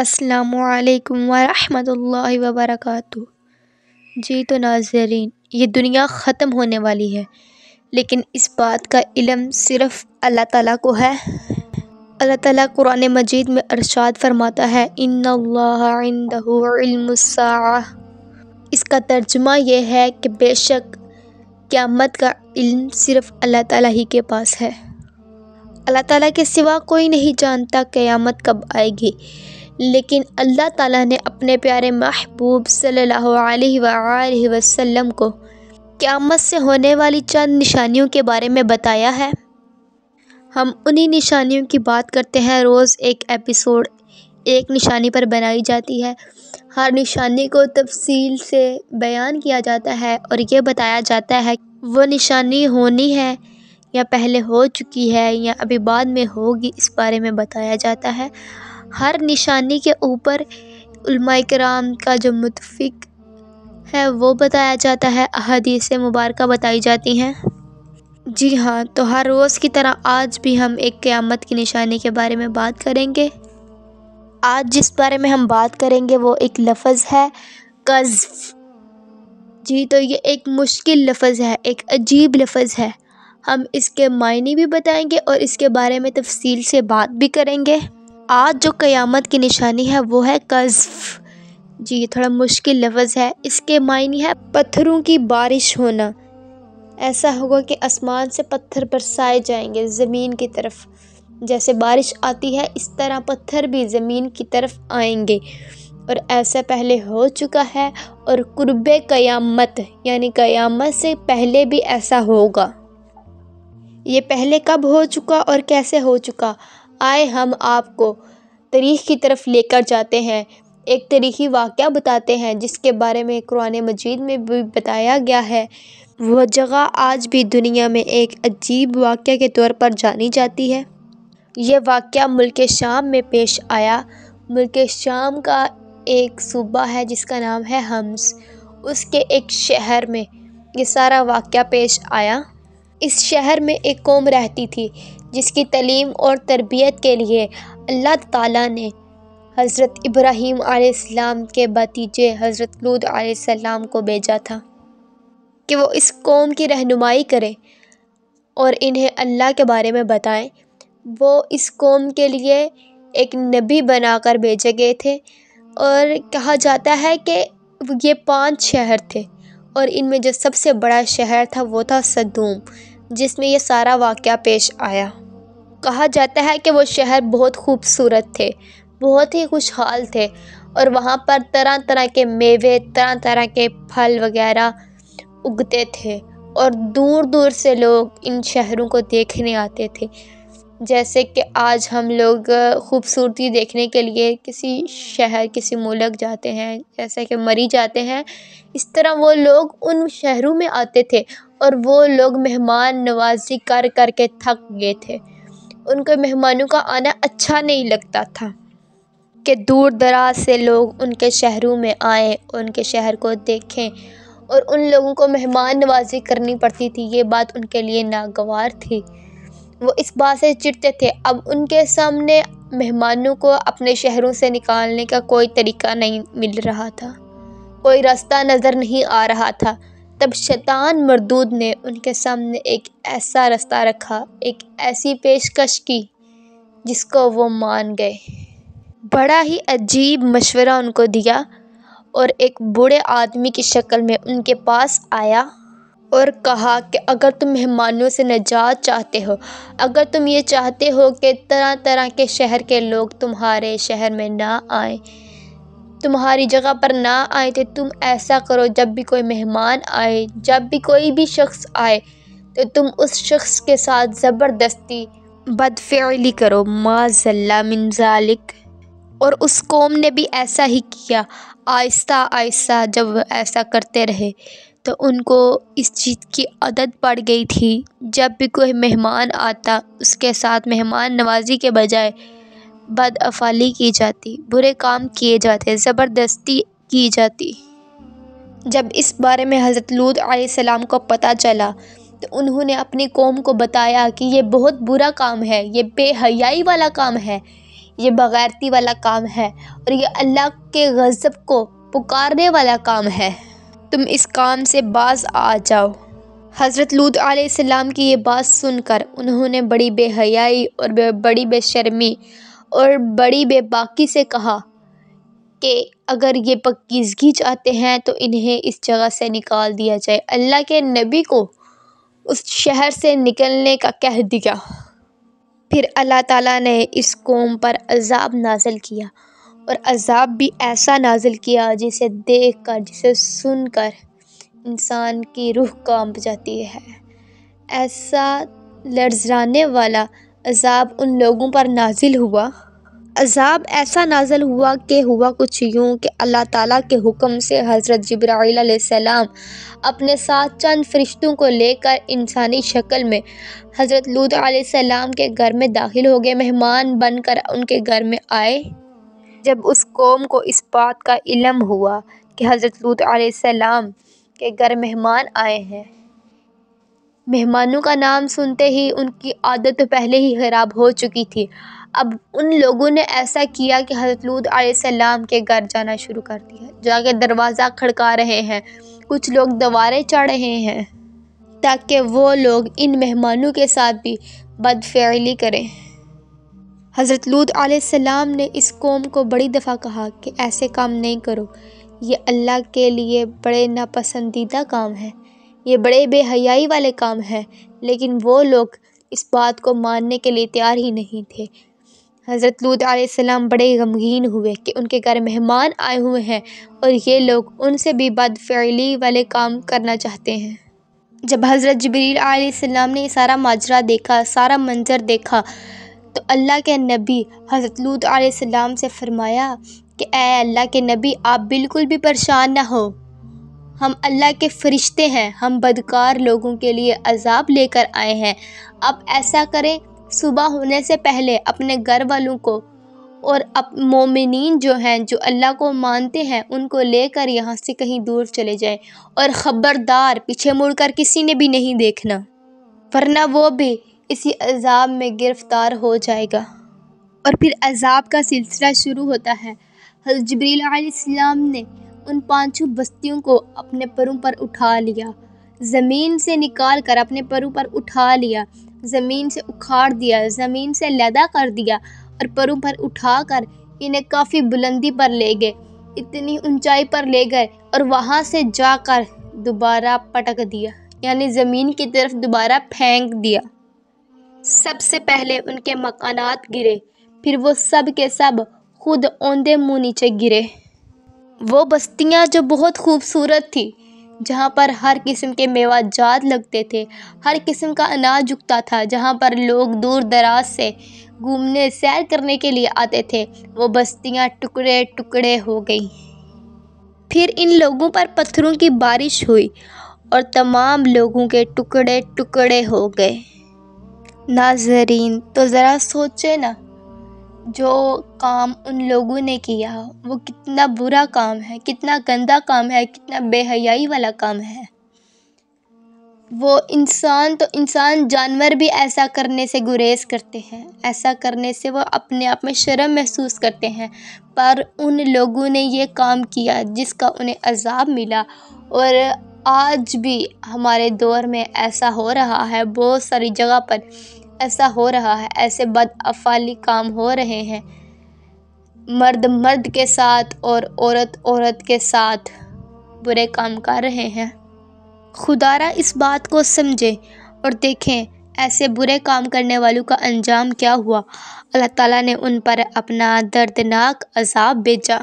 असलकम वालेकुम वरहमतुल्लाहि व जी तो नाजरीन ये दुनिया ख़त्म होने वाली है लेकिन इस बात का इलम सिर्फ़ अल्लाह ताला को है अल्लाह ताला कुरान मजीद में अरशाद फरमाता है इन्दा इसका तर्जमा यह है कि बेशक क़्यामत का इल्म सिर्फ़ अल्लाह ताला ही के पास है अल्लाह ताला के सिवा कोई नहीं जानता क़यामत कब आएगी लेकिन अल्लाह ताला ने अपने प्यारे महबूब सल्लल्लाहु अलैहि वसल्लम को क़्यामत से होने वाली चंद निशानियों के बारे में बताया है हम उन्हीं निशानियों की बात करते हैं रोज़ एक एपिसोड एक निशानी पर बनाई जाती है हर निशानी को तफसील से बयान किया जाता है और ये बताया जाता है वो निशानी होनी है या पहले हो चुकी है या अभी बाद में होगी इस बारे में बताया जाता है हर निशानी के ऊपर कराम का जो मुतफ़िक है वो बताया जाता है अहदीस मुबारक बताई जाती हैं जी हाँ तो हर रोज़ की तरह आज भी हम एक क़्यामत की निशानी के बारे में बात करेंगे आज जिस बारे में हम बात करेंगे वो एक लफ्ज़ है कज़ जी तो ये एक मुश्किल लफ्ज़ है एक अजीब लफ्ज़ है हम इसके मायने भी बताएंगे और इसके बारे में तफसील से बात भी करेंगे आज जो क़यामत की निशानी है वो है कज़ जी ये थोड़ा मुश्किल लफ्ज़ है इसके मायने है पत्थरों की बारिश होना ऐसा होगा कि आसमान से पत्थर बरसाए जाएंगे ज़मीन की तरफ जैसे बारिश आती है इस तरह पत्थर भी ज़मीन की तरफ आएंगे और ऐसा पहले हो चुका है और कुर्ब क़यामत यानी क़यामत से पहले भी ऐसा होगा ये पहले कब हो चुका और कैसे हो चुका आए हम आपको तारीख़ की तरफ लेकर जाते हैं एक तारीख़ी वाक़ बताते हैं जिसके बारे में कुरान मजीद में भी बताया गया है वह जगह आज भी दुनिया में एक अजीब वाक़ के तौर पर जानी जाती है यह वाक़ मुल्क शाम में पेश आया मुल्क शाम का एक सूबा है जिसका नाम है हम्स उसके एक शहर में ये सारा वाक़ पेश आया इस शहर में एक कौम रहती थी जिसकी तलीम और तरबियत के लिए अल्लाह ताला ने हज़रत इब्राहीम आलाम के भतीजे हज़रत लूद आलाम को भेजा था कि वो इस कौम की रहनुमाई करें और इन्हें अल्लाह के बारे में बताएं वो इस कौम के लिए एक नबी बनाकर भेजे गए थे और कहा जाता है कि ये पांच शहर थे और इनमें जो सबसे बड़ा शहर था वो था सदूम जिसमें यह सारा वाक़ पेश आया कहा जाता है कि वो शहर बहुत खूबसूरत थे बहुत ही खुशहाल थे और वहाँ पर तरह तरह के मेवे तरह तरह के फल वगैरह उगते थे और दूर दूर से लोग इन शहरों को देखने आते थे जैसे कि आज हम लोग खूबसूरती देखने के लिए किसी शहर किसी मुलक जाते हैं जैसे कि मरी जाते हैं इस तरह वो लोग उन शहरों में आते थे और वो लोग मेहमान नवाज़ी कर कर के थक गए थे उनके मेहमानों का आना अच्छा नहीं लगता था कि दूर दराज से लोग उनके शहरों में आएँ उनके शहर को देखें और उन लोगों को मेहमान नवाजी करनी पड़ती थी ये बात उनके लिए नागवार थी वो इस बात से चिढ़ते थे अब उनके सामने मेहमानों को अपने शहरों से निकालने का कोई तरीका नहीं मिल रहा था कोई रास्ता नज़र नहीं आ रहा था तब शैतान मरदूद ने उनके सामने एक ऐसा रास्ता रखा एक ऐसी पेशकश की जिसको वो मान गए बड़ा ही अजीब मशवरा उनको दिया और एक बूढ़े आदमी की शक्ल में उनके पास आया और कहा कि अगर तुम मेहमानों से निजात चाहते हो अगर तुम ये चाहते हो कि तरह तरह के शहर के लोग तुम्हारे शहर में ना आए तुम्हारी जगह पर ना आए थे तुम ऐसा करो जब भी कोई मेहमान आए जब भी कोई भी शख्स आए तो तुम उस शख्स के साथ ज़बरदस्ती बदफ़ली करो माजल्ला मिनजालिक और उस कौम ने भी ऐसा ही किया आहिस्ता आहिस्ता जब ऐसा करते रहे तो उनको इस चीज़ की आदत पड़ गई थी जब भी कोई मेहमान आता उसके साथ मेहमान नवाजी के बजाय बदअफाली की जाती बुरे काम किए जाते ज़बरदस्ती की जाती जब इस बारे में हज़रत लूत सलाम को पता चला तो उन्होंने अपनी कौम को बताया कि ये बहुत बुरा काम है ये बेहयाई वाला काम है ये बगैरती वाला काम है और ये अल्लाह के गज़ब को पुकारने वाला काम है तुम इस काम से बाज आ जाओ हज़रत लूत आसमाम की ये बात सुनकर उन्होंने बड़ी बेहयाई और बड़ी बेशर्मी और बड़ी बेबाकी से कहा कि अगर ये पक्कीज़गी चाहते हैं तो इन्हें इस जगह से निकाल दिया जाए अल्लाह के नबी को उस शहर से निकलने का कह दिया फिर अल्लाह ताला ने इस कौम पर अजाब नाजिल किया और अजाब भी ऐसा नाजिल किया जिसे देख कर जिसे सुन कर इंसान की रूह कांप जाती है ऐसा लर्जराने वाला अज़ाब उन लोगों पर नाजिल हुआ अज़ाब ऐसा नाजल हुआ कि हुआ कुछ यूँ कि अल्लाह ताला के हुक्म से हज़रत सलाम अपने साथ चंद फरिश्तों को लेकर इंसानी शक्ल में हज़रत लूत सलाम के घर में दाखिल हो गए मेहमान बनकर उनके घर में आए जब उस कौम को इस बात का इलम हुआ कि हज़रत लूत सलाम के घर मेहमान आए हैं मेहमानों का नाम सुनते ही उनकी आदत तो पहले ही ख़राब हो चुकी थी अब उन लोगों ने ऐसा किया कि हज़रत लूद अलैहिस्सलाम के घर जाना शुरू कर दिया जाके दरवाज़ा खड़का रहे हैं कुछ लोग दवारे चढ़ रहे हैं ताकि वो लोग इन मेहमानों के साथ भी बदफेली करें हज़रत लूत आसमाम ने इस कौम को बड़ी दफ़ा कहा कि ऐसे काम नहीं करो ये अल्लाह के लिए बड़े नापसंदीदा काम है ये बड़े बेहयाई वाले काम हैं लेकिन वो लोग इस बात को मानने के लिए तैयार ही नहीं थे हज़रत लूत आसमाम बड़े गमगीन हुए कि उनके घर मेहमान आए हुए हैं और ये लोग उनसे भी बदफ़ैली वाले काम करना चाहते हैं जब हज़रत जबरील आसमाम ने सारा माजरा देखा सारा मंजर देखा तो अल्लाह के नबी हज़रत लूत आसमाम से फ़रमाया कि अल्लाह के नबी आप बिल्कुल भी परेशान ना हो हम अल्लाह के फ़रिश्ते हैं हम बदकार लोगों के लिए अजाब लेकर आए हैं अब ऐसा करें सुबह होने से पहले अपने घर वालों को और अब मोमिन जो हैं जो अल्लाह को मानते हैं उनको लेकर यहाँ से कहीं दूर चले जाएं और ख़बरदार पीछे मुड़कर किसी ने भी नहीं देखना वरना वो भी इसी अजाब में गिरफ़्तार हो जाएगा और फिर अजाब का सिलसिला शुरू होता है हजबरील ने उन पांचों बस्तियों को अपने परों पर उठा लिया ज़मीन से निकाल कर अपने परों पर उठा लिया ज़मीन से उखाड़ दिया ज़मीन से लैदा कर दिया और परों पर उठा कर इन्हें काफ़ी बुलंदी पर ले गए इतनी ऊंचाई पर ले गए और वहाँ से जाकर दोबारा पटक दिया यानी ज़मीन की तरफ दोबारा फेंक दिया सबसे पहले उनके मकानात गिरे फिर वो सब के सब खुद औंधे मुँह नीचे गिरे वो बस्तियाँ जो बहुत खूबसूरत थी जहाँ पर हर किस्म के मेवा जात लगते थे हर किस्म का अनाज उगता था जहाँ पर लोग दूर दराज से घूमने सैर करने के लिए आते थे वो बस्तियाँ टुकड़े टुकड़े हो गई फिर इन लोगों पर पत्थरों की बारिश हुई और तमाम लोगों के टुकड़े टुकड़े हो गए नाजरीन तो ज़रा सोचे ना जो काम उन लोगों ने किया वो कितना बुरा काम है कितना गंदा काम है कितना बेहयाई वाला काम है वो इंसान तो इंसान जानवर भी ऐसा करने से गुरेज करते हैं ऐसा करने से वो अपने आप में शर्म महसूस करते हैं पर उन लोगों ने ये काम किया जिसका उन्हें अजाब मिला और आज भी हमारे दौर में ऐसा हो रहा है बहुत सारी जगह पर ऐसा हो रहा है ऐसे बद अफाली काम हो रहे हैं मर्द मर्द के साथ और औरत औरत के साथ बुरे काम कर रहे हैं खुदारा इस बात को समझे और देखें ऐसे बुरे काम करने वालों का अंजाम क्या हुआ अल्लाह ताला ने उन पर अपना दर्दनाक अजाब भेजा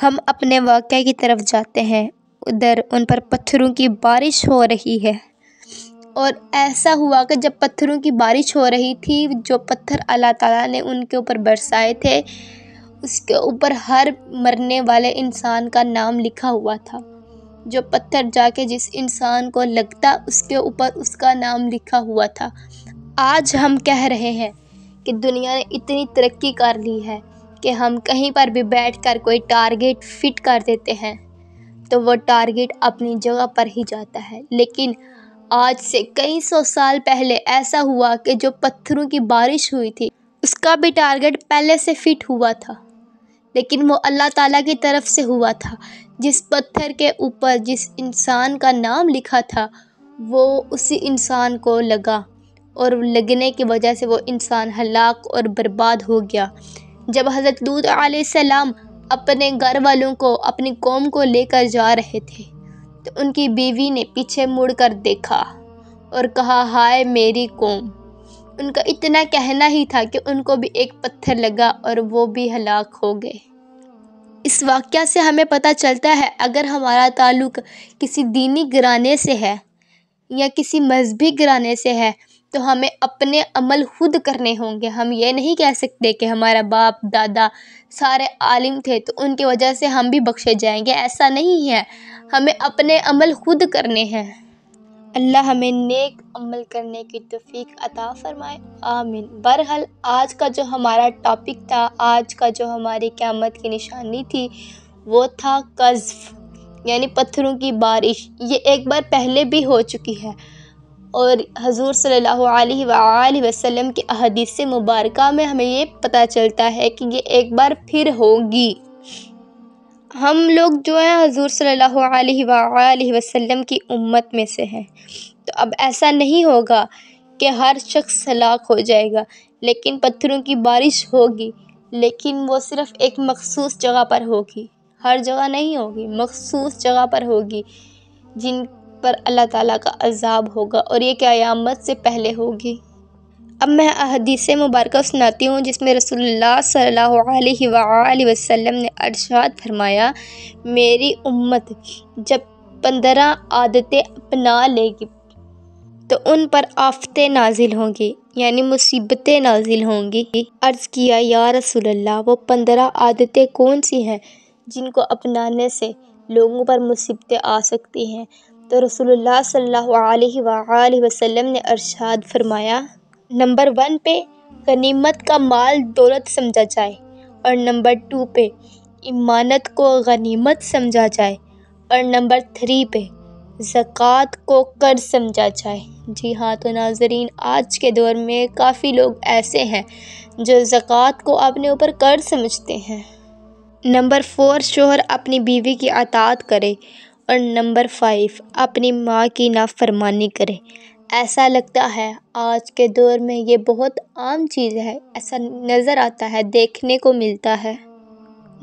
हम अपने वाक़े की तरफ जाते हैं उधर उन पर पत्थरों की बारिश हो रही है और ऐसा हुआ कि जब पत्थरों की बारिश हो रही थी जो पत्थर अल्लाह ताला ने उनके ऊपर बरसाए थे उसके ऊपर हर मरने वाले इंसान का नाम लिखा हुआ था जो पत्थर जाके जिस इंसान को लगता उसके ऊपर उसका नाम लिखा हुआ था आज हम कह रहे हैं कि दुनिया ने इतनी तरक्की कर ली है कि हम कहीं पर भी बैठकर कोई टारगेट फिट कर देते हैं तो वो टारगेट अपनी जगह पर ही जाता है लेकिन आज से कई सौ साल पहले ऐसा हुआ कि जो पत्थरों की बारिश हुई थी उसका भी टारगेट पहले से फिट हुआ था लेकिन वो अल्लाह ताला की तरफ से हुआ था जिस पत्थर के ऊपर जिस इंसान का नाम लिखा था वो उसी इंसान को लगा और लगने की वजह से वो इंसान हलाक और बर्बाद हो गया जब हज़रत लूत सलाम अपने घर वालों को अपनी कौम को लेकर जा रहे थे तो उनकी बीवी ने पीछे मुड़कर देखा और कहा हाय मेरी कौम उनका इतना कहना ही था कि उनको भी एक पत्थर लगा और वो भी हलाक हो गए इस वाक्य से हमें पता चलता है अगर हमारा ताल्लुक किसी दीनी घराने से है या किसी मजहबी घराने से है तो हमें अपने अमल खुद करने होंगे हम ये नहीं कह सकते कि हमारा बाप दादा सारे आलिम थे तो उनकी वजह से हम भी बख्शे जाएंगे ऐसा नहीं है हमें अपने अमल खुद करने हैं अल्लाह हमें नेक अमल करने की तफीक अता फरमाए आमीन बहरहाल आज का जो हमारा टॉपिक था आज का जो हमारी क़्यामत की निशानी थी वो था कज़ यानी पत्थरों की बारिश ये एक बार पहले भी हो चुकी है और हजूर सल्लल्लाहु अलैहि वसल्लम की अहदीस मुबारक में हमें ये पता चलता है कि ये एक बार फिर होगी हम लोग जो हैं हजूर सल्लल्लाहु अलैहि वसल्लम की उम्मत में से हैं तो अब ऐसा नहीं होगा कि हर शख्स हलाक हो जाएगा लेकिन पत्थरों की बारिश होगी लेकिन वो सिर्फ़ एक मखसूस जगह पर होगी हर जगह नहीं होगी मखसूस जगह पर होगी जिन पर अल्लाह ताला का अजाब होगा और ये क़यामत से पहले होगी अब मैं अहदीस मुबारक सुनाती हूँ जिसमें रसोल्ला वसम ने अरशाद फरमाया मेरी उम्मत जब पंद्रह आदतें अपना लेगी तो उन पर आफतें नाजिल होंगी यानी मुसीबतें नाजिल होंगी अर्ज़ किया या रसोल्ला वो पंद्रह आदतें कौन सी हैं जिनको अपनाने से लोगों पर मुसीबतें आ सकती हैं तो रसोल्ला सल्लल्लाहु वसम ने अरशाद फरमाया नंबर वन पे गनीमत का माल दौलत समझा जाए और नंबर टू पे इमानत को गनीमत समझा जाए और नंबर थ्री पे ज़क़़त को कर्ज समझा जाए जी हाँ तो नाजरीन आज के दौर में काफ़ी लोग ऐसे हैं जो ज़क़़त को अपने ऊपर कर्ज समझते हैं नंबर फोर शोहर अपनी बीवी की अतात करे और नंबर फाइव अपनी माँ की नाफरमानी करे ऐसा लगता है आज के दौर में ये बहुत आम चीज़ है ऐसा नज़र आता है देखने को मिलता है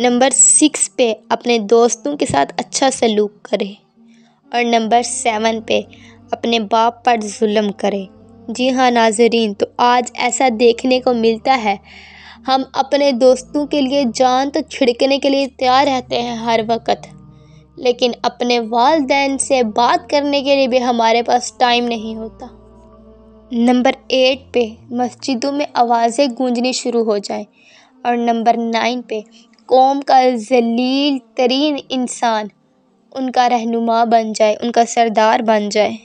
नंबर सिक्स पे अपने दोस्तों के साथ अच्छा सलूक करें और नंबर सेवन पे अपने बाप पर जुल्म करें जी हाँ नाजरीन तो आज ऐसा देखने को मिलता है हम अपने दोस्तों के लिए जान तो छिड़कने के लिए तैयार रहते हैं हर वक्त लेकिन अपने वालदेन से बात करने के लिए भी हमारे पास टाइम नहीं होता नंबर एट पे मस्जिदों में आवाज़ें गूंजनी शुरू हो जाएं और नंबर नाइन पे कौम का जलील तरीन इंसान उनका रहनुमा बन जाए उनका सरदार बन जाए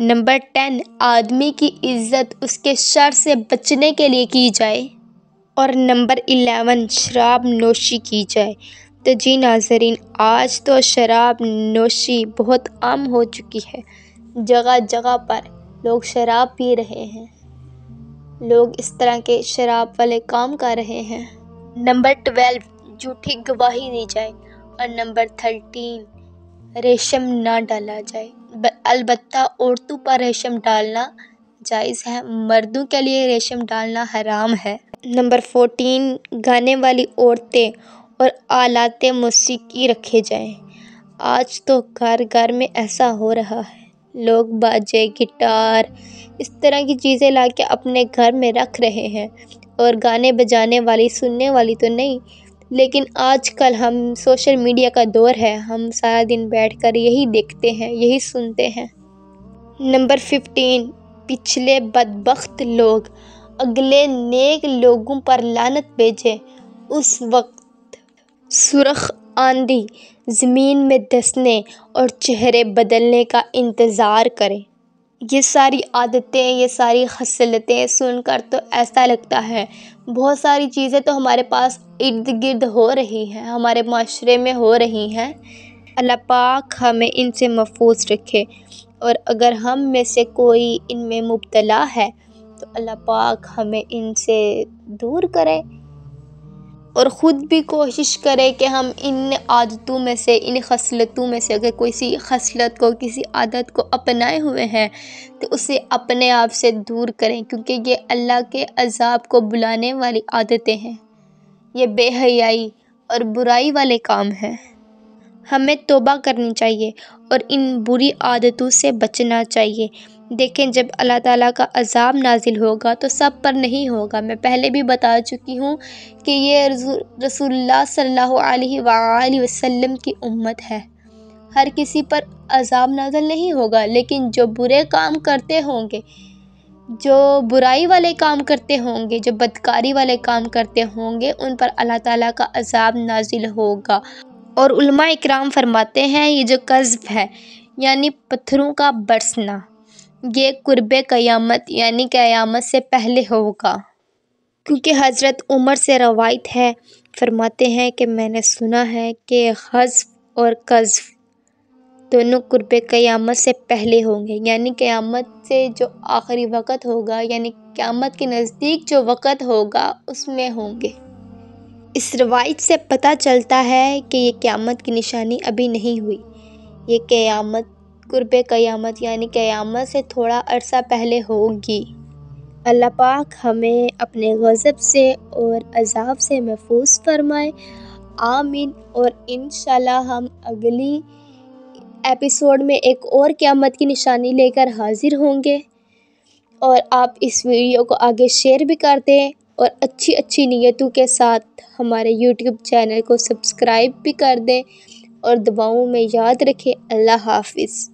नंबर टेन आदमी की इज़्ज़त उसके शर से बचने के लिए की जाए और नंबर इलेवन शराब नोशी की जाए तो जी नाजरीन आज तो शराब नोशी बहुत आम हो चुकी है जगह जगह पर लोग शराब पी रहे हैं लोग इस तरह के शराब वाले काम कर रहे हैं नंबर ट्वेल्व झूठी गवाही दी जाए और नंबर थर्टीन रेशम ना डाला जाए अलबत् औरतों पर रेशम डालना जायज़ है मर्दों के लिए रेशम डालना हराम है नंबर फोर्टीन गाने वाली औरतें और आलात मौसीकी रखे जाएं आज तो घर घर में ऐसा हो रहा है लोग बाजे गिटार इस तरह की चीज़ें ला के अपने घर में रख रहे हैं और गाने बजाने वाली सुनने वाली तो नहीं लेकिन आजकल हम सोशल मीडिया का दौर है हम सारा दिन बैठकर यही देखते हैं यही सुनते हैं नंबर फिफ्टीन पिछले बदबخت लोग अगले नेक लोगों पर लानत भेजें उस वक्त सुरख आंधी ज़मीन में दसने और चेहरे बदलने का इंतज़ार करें ये सारी आदतें ये सारी खसलतें सुनकर तो ऐसा लगता है बहुत सारी चीज़ें तो हमारे पास इर्द गिर्द हो रही हैं हमारे माशरे में हो रही हैं अल्लाह पाक हमें इनसे महफूज रखे और अगर हम में से कोई इनमें मुबतला है तो अल्लाह पाक हमें इनसे दूर करें और ख़ुद भी कोशिश करें कि हम इन आदतों में से इन खसलतों में से अगर सी खसलत को किसी आदत को अपनाए हुए हैं तो उसे अपने आप से दूर करें क्योंकि ये अल्लाह के अजाब को बुलाने वाली आदतें हैं ये बेहयाई और बुराई वाले काम हैं हमें तोबा करनी चाहिए और इन बुरी आदतों से बचना चाहिए देखें जब अल्लाह ताला का अज़ाब नाजिल होगा तो सब पर नहीं होगा मैं पहले भी बता चुकी हूँ कि ये रसूलुल्लाह सल्लल्लाहु अलैहि वसल्लम की उम्मत है हर किसी पर अज़ाब नाजिल नहीं होगा लेकिन जो बुरे काम करते होंगे जो बुराई वाले काम करते होंगे जो बदकारी वाले काम करते होंगे उन पर अल्लाह ताला का अज़ाब नाजिल होगा और उलमा इकराम फरमाते हैं ये जो कज़ब है यानी पत्थरों का बरसना ये कुर्ब क़यामत यानी क़यामत से पहले होगा क्योंकि हज़रत उमर से रवायत है फरमाते हैं कि मैंने सुना है कि हज़फ और कज़फ दोनों कुर्ब क़यामत से पहले होंगे यानी क़यामत से जो आखिरी वक़्त होगा यानी क़यामत के नज़दीक जो वक़्त होगा उसमें होंगे इस रवायत से पता चलता है कि ये क़यामत की निशानी अभी नहीं हुई ये क़यामत क़ुर्ब क़यामत यानी क़यामत से थोड़ा अरसा पहले होगी अल्लाह पाक हमें अपने गज़ब से और अजाब से महफूज फरमाए आमीन और इन हम अगली एपिसोड में एक और क़्यामत की निशानी लेकर हाज़िर होंगे और आप इस वीडियो को आगे शेयर भी कर दें और अच्छी अच्छी नीयतों के साथ हमारे यूट्यूब चैनल को सब्सक्राइब भी कर दें और दुआओं में याद रखें अल्लाह हाफ़िज़